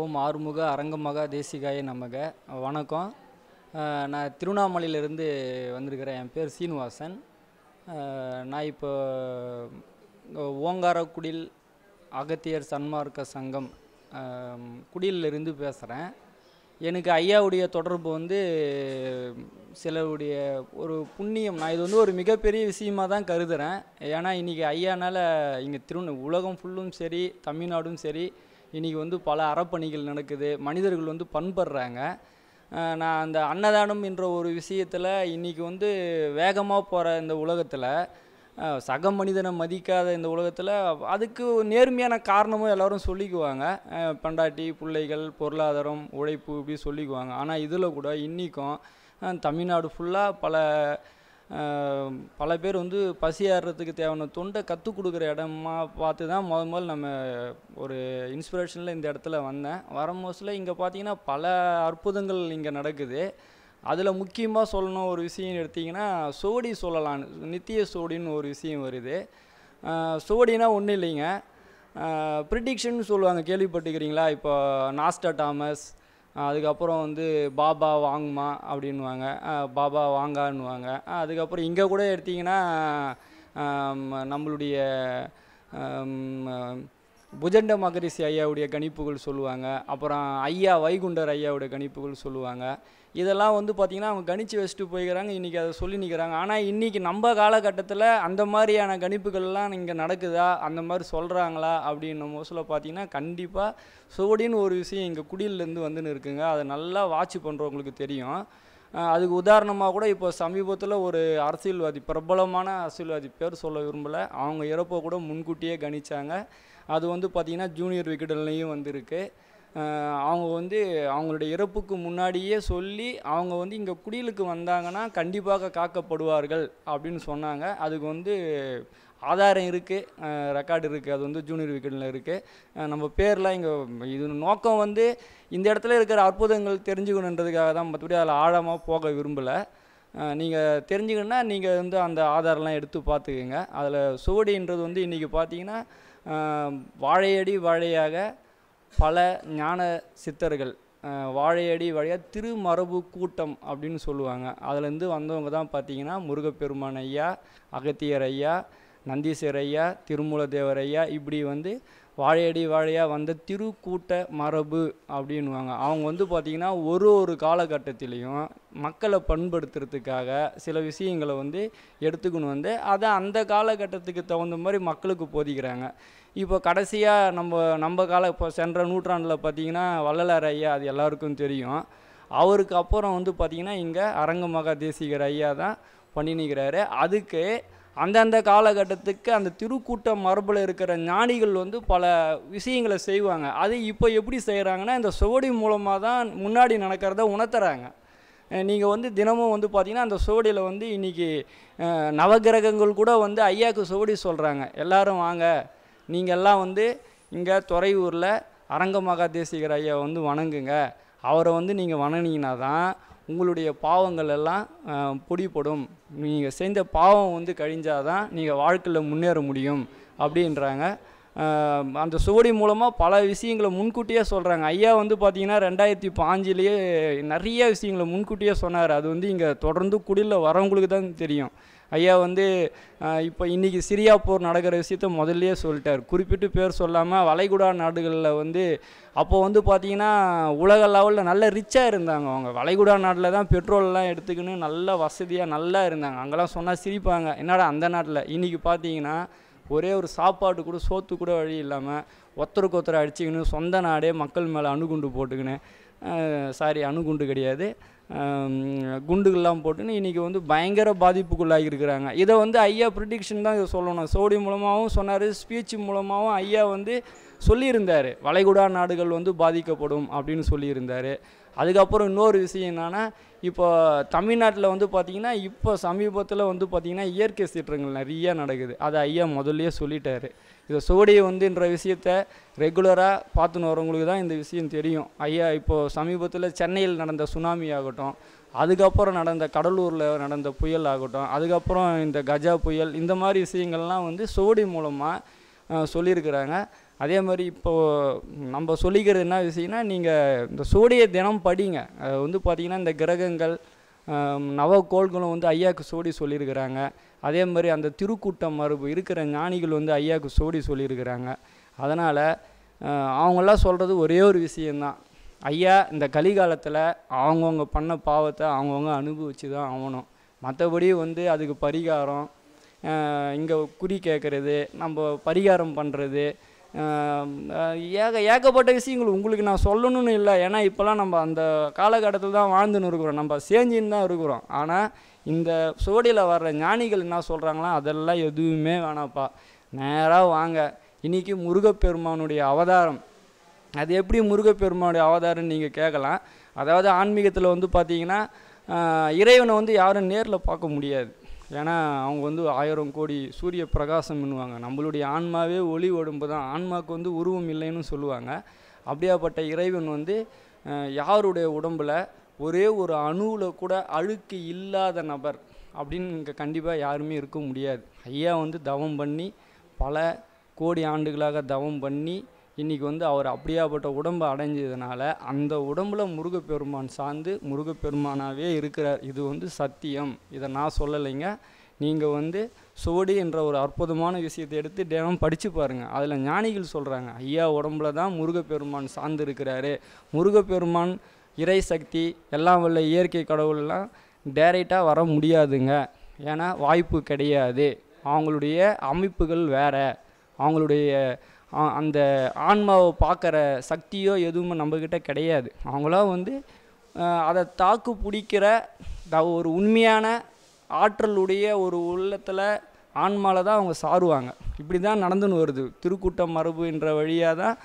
ஓம் ஆறுமுக அரங்கமகா தேசிகாய நமக வணக்கம் நான் திருவண்ணாமலையிலேருந்து வந்திருக்கிறேன் என் பேர் சீனிவாசன் நான் இப்போ ஓங்காரக்குடில் அகத்தியர் சன்மார்க்க சங்கம் குடியிலிருந்து பேசுகிறேன் எனக்கு ஐயாவுடைய தொடர்பு வந்து சிலருடைய ஒரு புண்ணியம் நான் இது வந்து ஒரு மிகப்பெரிய விஷயமாக தான் கருதுகிறேன் ஏன்னா இன்றைக்கி ஐயானால் இங்கே திருவண்ணு உலகம் ஃபுல்லும் சரி தமிழ்நாடும் சரி இன்றைக்கி வந்து பல அறப்பணிகள் நடக்குது மனிதர்கள் வந்து பண்படுறாங்க நான் அந்த அன்னதானம் என்ற ஒரு விஷயத்தில் இன்றைக்கி வந்து வேகமாக போகிற இந்த உலகத்தில் சக மனிதனை மதிக்காத இந்த உலகத்தில் அதுக்கு நேர்மையான காரணமும் எல்லோரும் சொல்லிக்குவாங்க பண்டாட்டி பிள்ளைகள் பொருளாதாரம் உழைப்பு இப்படி சொல்லிக்குவாங்க ஆனால் இதில் கூட இன்றைக்கும் தமிழ்நாடு ஃபுல்லாக பல பல பேர் வந்து பசி ஆறுறதுக்கு தேவையான தொண்டை கற்றுக் கொடுக்குற இடமா பார்த்து தான் முத முதல் நம்ம ஒரு இன்ஸ்பிரேஷனில் இந்த இடத்துல வந்தேன் வர மோஸ்டில் இங்கே பார்த்தீங்கன்னா பல அற்புதங்கள் இங்கே நடக்குது அதில் முக்கியமாக சொல்லணும் ஒரு விஷயம் எடுத்திங்கன்னா சோடி சொல்லலாம் நித்திய சோடின்னு ஒரு விஷயம் வருது சோடினா ஒன்றும் இல்லைங்க ப்ரிடிக்ஷன் சொல்லுவாங்க கேள்விப்பட்டுக்கிறீங்களா இப்போ நாஸ்டா டாமஸ் அதுக்கப்புறம் வந்து பாபா வாங்கம்மா அப்படின்வாங்க பாபா வாங்கான்னுவாங்க அதுக்கப்புறம் இங்கே கூட எடுத்திங்கன்னா நம்மளுடைய புஜண்ட மகரிஷி ஐயாவுடைய கணிப்புகள் சொல்லுவாங்க அப்புறம் ஐயா வைகுண்டர் ஐயாவுடைய கணிப்புகள் சொல்லுவாங்க இதெல்லாம் வந்து பார்த்திங்கன்னா அவங்க கணிச்சு வச்சுட்டு போய்க்கிறாங்க இன்றைக்கி அதை சொல்லி நிற்கிறாங்க ஆனால் இன்றைக்கி நம்ம காலகட்டத்தில் அந்த மாதிரியான கணிப்புகள்லாம் இங்கே நடக்குதா அந்த மாதிரி சொல்கிறாங்களா அப்படின்னு மோசில் பார்த்திங்கன்னா கண்டிப்பாக சுவடின்னு ஒரு விஷயம் இங்கே குடியிலேருந்து வந்துன்னு இருக்குங்க அதை நல்லா வாட்ச் பண்ணுறவங்களுக்கு தெரியும் அதுக்கு உதாரணமாக கூட இப்போ சமீபத்தில் ஒரு அரசியல்வாதி பிரபலமான அரசியல்வாதி பேர் சொல்ல விரும்பலை அவங்க இறப்போ கூட முன்கூட்டியே கணித்தாங்க அது வந்து பார்த்திங்கன்னா ஜூனியர் விகடன்லேயும் வந்திருக்கு அவங்க வந்து அவங்களுடைய இறப்புக்கு முன்னாடியே சொல்லி அவங்க வந்து இங்கே குடியலுக்கு வந்தாங்கன்னா கண்டிப்பாக காக்கப்படுவார்கள் அப்படின்னு சொன்னாங்க அதுக்கு வந்து ஆதாரம் இருக்குது ரெக்கார்டு இருக்குது அது வந்து ஜூனியர் விக்கெட்டில் இருக்குது நம்ம பேர்லாம் இங்கே இது நோக்கம் வந்து இந்த இடத்துல இருக்கிற அற்புதங்கள் தெரிஞ்சுக்கணுன்றதுக்காக தான் மற்றபடி அதில் ஆழமாக போக விரும்பலை நீங்கள் தெரிஞ்சுக்கணுன்னா நீங்கள் வந்து அந்த ஆதாரெலாம் எடுத்து பார்த்துக்குங்க அதில் சுவடின்றது வந்து இன்றைக்கி பார்த்தீங்கன்னா வாழையடி வாழையாக பல ஞான சித்தர்கள் வாழையடி வழியாக திருமரபு கூட்டம் அப்படின்னு சொல்லுவாங்க அதுலேருந்து வந்தவங்க தான் பார்த்திங்கன்னா முருகப்பெருமான் ஐயா அகத்தியர் ஐயா நந்தீஸ்வர் ஐயா திருமூல தேவர் ஐயா இப்படி வந்து வாழையடி வாழையாக வந்த திருக்கூட்ட மரபு அப்படின்வாங்க அவங்க வந்து பார்த்திங்கன்னா ஒரு ஒரு காலகட்டத்திலையும் மக்களை பண்படுத்துறதுக்காக சில விஷயங்களை வந்து எடுத்துக்கணும் வந்து அதை அந்த காலகட்டத்துக்கு தகுந்த மாதிரி மக்களுக்கு போதிக்கிறாங்க இப்போ கடைசியாக நம்ம நம்ம கால இப்போ சென்ற நூற்றாண்டில் பார்த்திங்கன்னா வள்ளலார் ஐயா அது எல்லாருக்கும் தெரியும் அவருக்கு அப்புறம் வந்து பார்த்திங்கன்னா இங்கே அரங்க மகா தேசிகர் ஐயா தான் நிற்கிறாரு அதுக்கு அந்தந்த காலகட்டத்துக்கு அந்த திருக்கூட்டம் மரபில் இருக்கிற ஞானிகள் வந்து பல விஷயங்களை செய்வாங்க அது இப்போ எப்படி செய்கிறாங்கன்னா இந்த சுவடி மூலமாக தான் முன்னாடி நடக்கிறத உணர்த்துறாங்க நீங்கள் வந்து தினமும் வந்து பார்த்தீங்கன்னா அந்த சுவடியில் வந்து இன்றைக்கி நவகிரகங்கள் கூட வந்து ஐயாவுக்கு சுவடி சொல்கிறாங்க எல்லோரும் வாங்க நீங்கள் எல்லாம் வந்து இங்கே துறையூரில் அரங்க மகாதேசிகர் ஐயா வந்து வணங்குங்க அவரை வந்து நீங்கள் வணங்கினா தான் உங்களுடைய பாவங்கள் எல்லாம் பொடிப்படும் நீங்கள் செய்த பாவம் வந்து கழிஞ்சால் தான் நீங்கள் வாழ்க்கையில் முன்னேற முடியும் அப்படின்றாங்க அந்த சுவடி மூலமாக பல விஷயங்களை முன்கூட்டியே சொல்கிறாங்க ஐயா வந்து பார்த்திங்கன்னா ரெண்டாயிரத்தி பாஞ்சிலேயே நிறைய விஷயங்களை முன்கூட்டியே சொன்னார் அது வந்து இங்கே தொடர்ந்து குடியில் வரவங்களுக்கு தான் தெரியும் ஐயா வந்து இப்போ இன்றைக்கி சிரியா போர் நடக்கிற விஷயத்த முதல்லையே சொல்லிட்டார் குறிப்பிட்டு பேர் சொல்லாமல் வளைகுடா நாடுகளில் வந்து அப்போது வந்து பார்த்திங்கன்னா உலக லெவலில் நல்ல ரிச்சாக இருந்தாங்க அவங்க வளைகுடா நாட்டில் தான் பெட்ரோல்லாம் எடுத்துக்கின்னு நல்ல வசதியாக நல்லா இருந்தாங்க அங்கெல்லாம் சொன்னால் சிரிப்பாங்க என்னடா அந்த நாட்டில் இன்றைக்கி பார்த்தீங்கன்னா ஒரே ஒரு சாப்பாடு கூட சோத்து கூட வழி இல்லாமல் ஒருத்தருக்கு ஒருத்தர் அடிச்சிக்கின்னு சொந்த நாடே மக்கள் மேலே அணுகுண்டு போட்டுக்கின்னு சாரி அணுகுண்டு கிடையாது குண்டுகள்லாம் போட்டுன்னு இன்றைக்கி வந்து பயங்கர பாதிப்புக்குள்ளாகி இருக்கிறாங்க இதை வந்து ஐயா ப்ரிடிக்ஷன் தான் இதை சொல்லணும் சோடி மூலமாகவும் சொன்னார் ஸ்பீச் மூலமாகவும் ஐயா வந்து சொல்லியிருந்தார் வளைகுடா நாடுகள் வந்து பாதிக்கப்படும் அப்படின்னு சொல்லியிருந்தார் அதுக்கப்புறம் இன்னொரு விஷயம் என்னென்னா இப்போ தமிழ்நாட்டில் வந்து பார்த்திங்கன்னா இப்போ சமீபத்தில் வந்து பார்த்திங்கன்னா இயற்கை சீற்றங்கள் நிறைய நடக்குது அதை ஐயா முதல்லையே சொல்லிட்டார் இதை சோடியை வந்துன்ற விஷயத்த ரெகுலராக பார்த்துன்னு வரவங்களுக்கு தான் இந்த விஷயம் தெரியும் ஐயா இப்போது சமீபத்தில் சென்னையில் நடந்த சுனாமி ஆகட்டும் அதுக்கப்புறம் நடந்த கடலூரில் நடந்த புயல் ஆகட்டும் அதுக்கப்புறம் இந்த கஜா புயல் இந்த மாதிரி விஷயங்கள்லாம் வந்து சோடி மூலமாக சொல்லியிருக்கிறாங்க அதே மாதிரி இப்போது நம்ம சொல்லிக்கிறது என்ன விஷயம்னா நீங்கள் இந்த சோடியை தினம் படிங்க அது வந்து பார்த்திங்கன்னா இந்த கிரகங்கள் நவக்கோள்களும் வந்து ஐயாவுக்கு சோடி சொல்லியிருக்கிறாங்க அதே மாதிரி அந்த திருக்கூட்டம் மரபு இருக்கிற ஞானிகள் வந்து ஐயாவுக்கு சோடி சொல்லியிருக்கிறாங்க அதனால் அவங்களாம் சொல்கிறது ஒரே ஒரு விஷயந்தான் ஐயா இந்த கலிகாலத்தில் அவங்கவுங்க பண்ண பாவத்தை அவங்கவுங்க அனுபவிச்சு தான் ஆகணும் மற்றபடி வந்து அதுக்கு பரிகாரம் இங்கே குறி கேட்குறது நம்ம பரிகாரம் பண்ணுறது ஏக ஏகப்பட்ட விஷயங்கள் உங்களுக்கு நான் சொல்லணும்னு இல்லை ஏன்னா இப்போல்லாம் நம்ம அந்த காலகட்டத்தில் தான் வாழ்ந்துன்னு இருக்கிறோம் நம்ம சேஞ்சின்னு தான் இருக்கிறோம் ஆனால் இந்த சுவடியில் வர்ற ஞானிகள் என்ன சொல்கிறாங்களா அதெல்லாம் எதுவுமே வேணாப்பா நேராக வாங்க இன்றைக்கி முருகப்பெருமானுடைய அவதாரம் அது எப்படி முருகப்பெருமானுடைய அவதாரம்னு நீங்கள் கேட்கலாம் அதாவது ஆன்மீகத்தில் வந்து பார்த்தீங்கன்னா இறைவனை வந்து யாரும் நேரில் பார்க்க முடியாது ஏன்னா அவங்க வந்து ஆயிரம் கோடி சூரிய பிரகாசம் பண்ணுவாங்க நம்மளுடைய ஆன்மாவே ஒளி உடம்பு தான் ஆன்மாவுக்கு வந்து உருவம் இல்லைன்னு சொல்லுவாங்க அப்படியாப்பட்ட இறைவன் வந்து யாருடைய உடம்பில் ஒரே ஒரு அணுவில் கூட அழுக்கு இல்லாத நபர் அப்படின்னு இங்கே கண்டிப்பாக யாருமே இருக்க முடியாது ஐயா வந்து தவம் பண்ணி பல கோடி ஆண்டுகளாக தவம் பண்ணி இன்றைக்கி வந்து அவர் அப்படியாப்பட்ட உடம்பு அடைஞ்சதுனால அந்த உடம்பில் முருகப்பெருமான் சார்ந்து முருகப்பெருமானாகவே இருக்கிறார் இது வந்து சத்தியம் இதை நான் சொல்லலைங்க நீங்கள் வந்து சுவடி என்ற ஒரு அற்புதமான விஷயத்தை எடுத்து தினம் படித்து பாருங்கள் அதில் ஞானிகள் சொல்கிறாங்க ஐயா உடம்புல தான் முருகப்பெருமான் சார்ந்து இருக்கிறாரு முருகப்பெருமான் இறை சக்தி எல்லாம் உள்ள இயற்கை கடவுள்லாம் டைரெக்டாக வர முடியாதுங்க ஏன்னா வாய்ப்பு கிடையாது அவங்களுடைய அமைப்புகள் வேறு அவங்களுடைய அந்த ஆன்மாவை பார்க்குற சக்தியோ எதுவும் நம்மக்கிட்ட கிடையாது அவங்களாம் வந்து அதை தாக்கு பிடிக்கிற த ஒரு உண்மையான ஆற்றலுடைய ஒரு உள்ளத்தில் ஆன்மாவில் தான் அவங்க சாருவாங்க இப்படி தான் நடந்துன்னு வருது திருக்கூட்டம் மரபு என்ற வழியாக தான்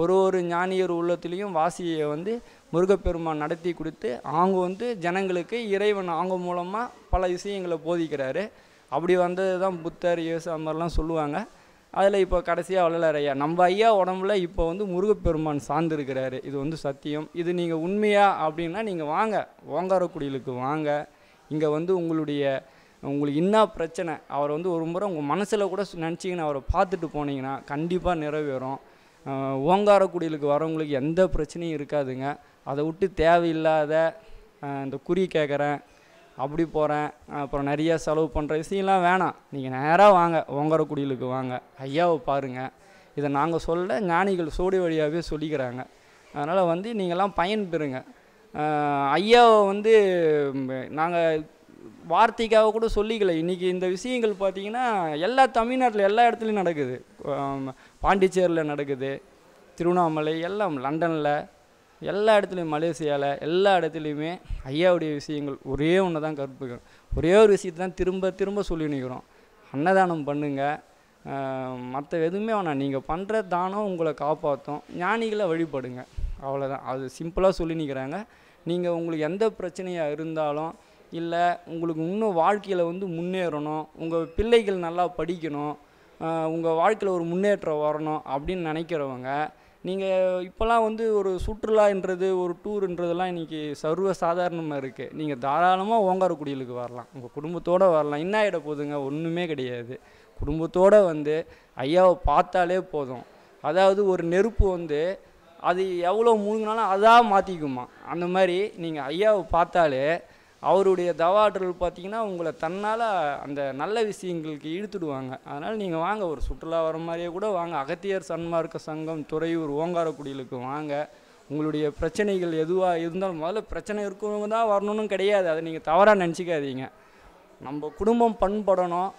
ஒரு ஒரு ஞானியர் உள்ளத்துலேயும் வாசியை வந்து முருகப்பெருமான் நடத்தி கொடுத்து அவங்க வந்து ஜனங்களுக்கு இறைவன் அவங்க மூலமாக பல விஷயங்களை போதிக்கிறாரு அப்படி வந்தது தான் புத்தர் இயேசு அந்த மாதிரிலாம் சொல்லுவாங்க அதில் இப்போ கடைசியாக வள்ளலார் ஐயா நம்ம ஐயா உடம்புல இப்போ வந்து முருகப்பெருமான் சார்ந்திருக்கிறாரு இது வந்து சத்தியம் இது நீங்கள் உண்மையா அப்படின்னா நீங்கள் வாங்க ஓங்காரக்குடியிலுக்கு வாங்க இங்கே வந்து உங்களுடைய உங்களுக்கு என்ன பிரச்சனை அவர் வந்து ஒரு முறை உங்கள் மனசில் கூட நினச்சிங்கன்னா அவரை பார்த்துட்டு போனீங்கன்னா கண்டிப்பாக நிறைவேறும் ஓங்காரக்குடியிலுக்கு வரவங்களுக்கு எந்த பிரச்சனையும் இருக்காதுங்க அதை விட்டு தேவையில்லாத இந்த குறி கேட்குறேன் அப்படி போகிறேன் அப்புறம் நிறைய செலவு பண்ணுற விஷயம்லாம் வேணாம் நீங்கள் நேராக வாங்க குடியிலுக்கு வாங்க ஐயாவை பாருங்கள் இதை நாங்கள் சொல்ல ஞானிகள் சோடி வழியாகவே சொல்லிக்கிறாங்க அதனால் வந்து நீங்கள்லாம் பயன் பெறுங்க ஐயாவை வந்து நாங்கள் வார்த்தைக்காக கூட சொல்லிக்கல இன்றைக்கி இந்த விஷயங்கள் பார்த்திங்கன்னா எல்லா தமிழ்நாட்டில் எல்லா இடத்துலையும் நடக்குது பாண்டிச்சேரியில் நடக்குது திருவண்ணாமலை எல்லாம் லண்டனில் எல்லா இடத்துலையும் மலேசியாவில் எல்லா இடத்துலையுமே ஐயாவுடைய விஷயங்கள் ஒரே ஒன்று தான் கற்பிக்கிறோம் ஒரே ஒரு விஷயத்தை தான் திரும்ப திரும்ப சொல்லி நிற்கிறோம் அன்னதானம் பண்ணுங்கள் மற்ற எதுவுமே வேணாம் நீங்கள் பண்ணுற தானம் உங்களை காப்பாற்றும் ஞானிகளை வழிபடுங்க அவ்வளோதான் அது சிம்பிளாக சொல்லி நிற்கிறாங்க நீங்கள் உங்களுக்கு எந்த பிரச்சனையாக இருந்தாலும் இல்லை உங்களுக்கு இன்னும் வாழ்க்கையில் வந்து முன்னேறணும் உங்கள் பிள்ளைகள் நல்லா படிக்கணும் உங்கள் வாழ்க்கையில் ஒரு முன்னேற்றம் வரணும் அப்படின்னு நினைக்கிறவங்க நீங்கள் இப்போல்லாம் வந்து ஒரு சுற்றுலான்றது ஒரு டூருன்றதெல்லாம் இன்றைக்கி சர்வ சாதாரணமாக இருக்குது நீங்கள் தாராளமாக ஓங்காரக்குடியிலுக்கு வரலாம் உங்கள் குடும்பத்தோடு வரலாம் என்ன ஆகிட போதுங்க ஒன்றுமே கிடையாது குடும்பத்தோடு வந்து ஐயாவை பார்த்தாலே போதும் அதாவது ஒரு நெருப்பு வந்து அது எவ்வளோ மூழ்கினாலும் அதாக மாற்றிக்குமா அந்த மாதிரி நீங்கள் ஐயாவை பார்த்தாலே அவருடைய தவாற்றல் பார்த்தீங்கன்னா உங்களை தன்னால் அந்த நல்ல விஷயங்களுக்கு இழுத்துடுவாங்க அதனால் நீங்கள் வாங்க ஒரு சுற்றுலா வர மாதிரியே கூட வாங்க அகத்தியர் சன்மார்க்க சங்கம் துறையூர் ஓங்காரக்குடியிலுக்கு வாங்க உங்களுடைய பிரச்சனைகள் எதுவாக இருந்தாலும் முதல்ல பிரச்சனை இருக்கிறவங்க தான் வரணும்னு கிடையாது அதை நீங்கள் தவறாக நினச்சிக்காதீங்க நம்ம குடும்பம் பண்படணும்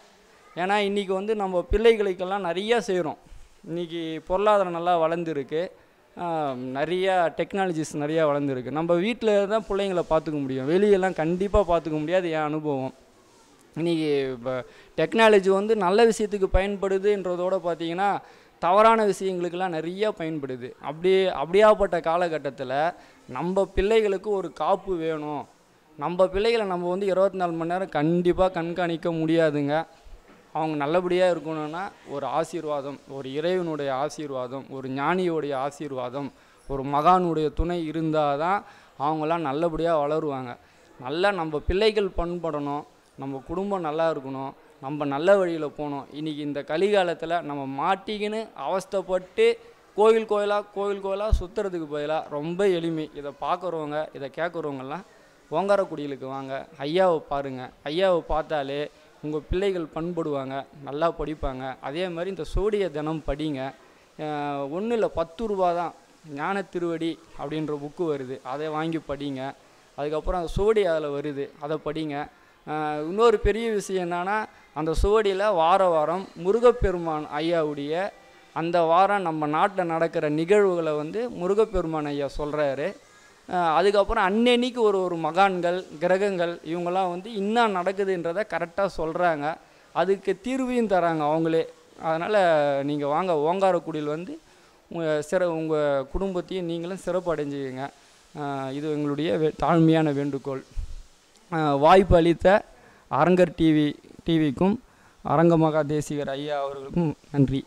ஏன்னா இன்றைக்கி வந்து நம்ம பிள்ளைகளுக்கெல்லாம் நிறையா செய்கிறோம் இன்றைக்கி பொருளாதாரம் நல்லா வளர்ந்துருக்கு நிறையா டெக்னாலஜிஸ் நிறையா வளர்ந்துருக்கு நம்ம வீட்டில் தான் பிள்ளைங்கள பார்த்துக்க முடியும் வெளியெல்லாம் கண்டிப்பாக பார்த்துக்க முடியாது என் அனுபவம் இன்றைக்கி இப்போ டெக்னாலஜி வந்து நல்ல விஷயத்துக்கு பயன்படுதுன்றதோடு பார்த்திங்கன்னா தவறான விஷயங்களுக்கெல்லாம் நிறையா பயன்படுது அப்படி அப்படியாப்பட்ட காலகட்டத்தில் நம்ம பிள்ளைகளுக்கு ஒரு காப்பு வேணும் நம்ம பிள்ளைகளை நம்ம வந்து இருபத்தி நாலு மணி நேரம் கண்டிப்பாக கண்காணிக்க முடியாதுங்க அவங்க நல்லபடியாக இருக்கணும்னா ஒரு ஆசீர்வாதம் ஒரு இறைவனுடைய ஆசீர்வாதம் ஒரு ஞானியோடைய ஆசீர்வாதம் ஒரு மகானுடைய துணை இருந்தால் தான் அவங்களாம் நல்லபடியாக வளருவாங்க நல்லா நம்ம பிள்ளைகள் பண்படணும் நம்ம குடும்பம் நல்லா இருக்கணும் நம்ம நல்ல வழியில் போகணும் இன்றைக்கி இந்த கலிகாலத்தில் நம்ம மாட்டிக்கின்னு அவஸ்தப்பட்டு கோயில் கோயிலாக கோயில் கோயிலாக சுற்றுறதுக்கு பதிலாக ரொம்ப எளிமை இதை பார்க்குறவங்க இதை கேட்குறவங்கெல்லாம் ஓங்காரக்குடியிலுக்கு வாங்க ஐயாவை பாருங்கள் ஐயாவை பார்த்தாலே உங்கள் பிள்ளைகள் பண்படுவாங்க நல்லா படிப்பாங்க அதே மாதிரி இந்த சோடிய தினம் படிங்க ஒன்றும் இல்லை பத்து ரூபா தான் ஞான திருவடி அப்படின்ற புக்கு வருது அதை வாங்கி படிங்க அதுக்கப்புறம் அந்த சோடி அதில் வருது அதை படிங்க இன்னொரு பெரிய விஷயம் என்னென்னா அந்த சுவடியில் வார வாரம் முருகப்பெருமான் ஐயாவுடைய அந்த வாரம் நம்ம நாட்டில் நடக்கிற நிகழ்வுகளை வந்து முருகப்பெருமான் ஐயா சொல்கிறாரு அதுக்கப்புறம் அன்னன்னைக்கு ஒரு ஒரு மகான்கள் கிரகங்கள் இவங்கெல்லாம் வந்து என்ன நடக்குதுன்றதை கரெக்டாக சொல்கிறாங்க அதுக்கு தீர்வையும் தராங்க அவங்களே அதனால் நீங்கள் வாங்க ஓங்காரக்குடியில் வந்து உங்கள் சிற உங்கள் குடும்பத்தையும் நீங்களும் சிறப்பு அடைஞ்சிக்கங்க இது எங்களுடைய வே தாழ்மையான வேண்டுகோள் வாய்ப்பு அளித்த அரங்கர் டிவி டிவிக்கும் அரங்க மகா தேசிகர் ஐயா அவர்களுக்கும் நன்றி